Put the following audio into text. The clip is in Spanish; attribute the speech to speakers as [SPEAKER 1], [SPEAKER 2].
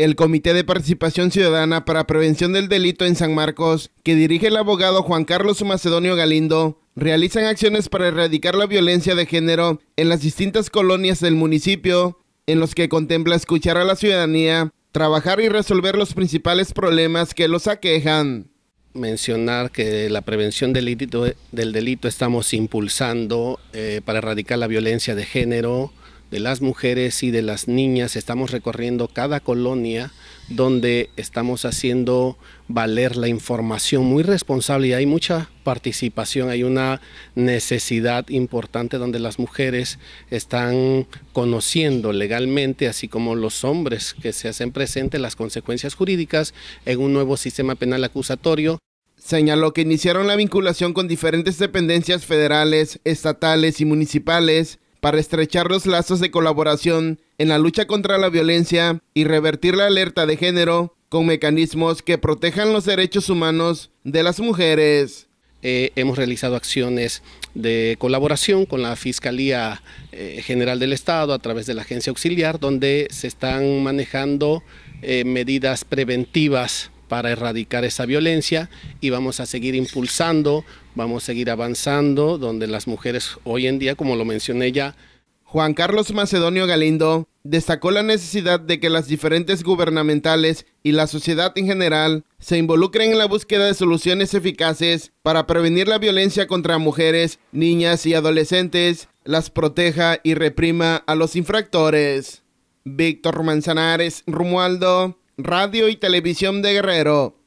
[SPEAKER 1] El Comité de Participación Ciudadana para Prevención del Delito en San Marcos, que dirige el abogado Juan Carlos Macedonio Galindo, realizan acciones para erradicar la violencia de género en las distintas colonias del municipio, en los que contempla escuchar a la ciudadanía, trabajar y resolver los principales problemas que los aquejan.
[SPEAKER 2] Mencionar que la prevención del delito, estamos impulsando eh, para erradicar la violencia de género, de las mujeres y de las niñas. Estamos recorriendo cada colonia donde estamos haciendo valer la información muy responsable y hay mucha participación, hay una necesidad importante donde las mujeres están conociendo legalmente, así como los hombres que se hacen presentes las consecuencias jurídicas en un nuevo sistema penal acusatorio.
[SPEAKER 1] Señaló que iniciaron la vinculación con diferentes dependencias federales, estatales y municipales para estrechar los lazos de colaboración en la lucha contra la violencia y revertir la alerta de género con mecanismos que protejan los derechos humanos de las mujeres. Eh, hemos realizado acciones de colaboración con la
[SPEAKER 2] Fiscalía eh, General del Estado a través de la Agencia Auxiliar, donde se están manejando eh, medidas preventivas para erradicar esa violencia y vamos a seguir impulsando, vamos a seguir avanzando, donde las mujeres hoy en día,
[SPEAKER 1] como lo mencioné ya, Juan Carlos Macedonio Galindo destacó la necesidad de que las diferentes gubernamentales y la sociedad en general se involucren en la búsqueda de soluciones eficaces para prevenir la violencia contra mujeres, niñas y adolescentes, las proteja y reprima a los infractores. Víctor Manzanares Rumualdo, radio y televisión de Guerrero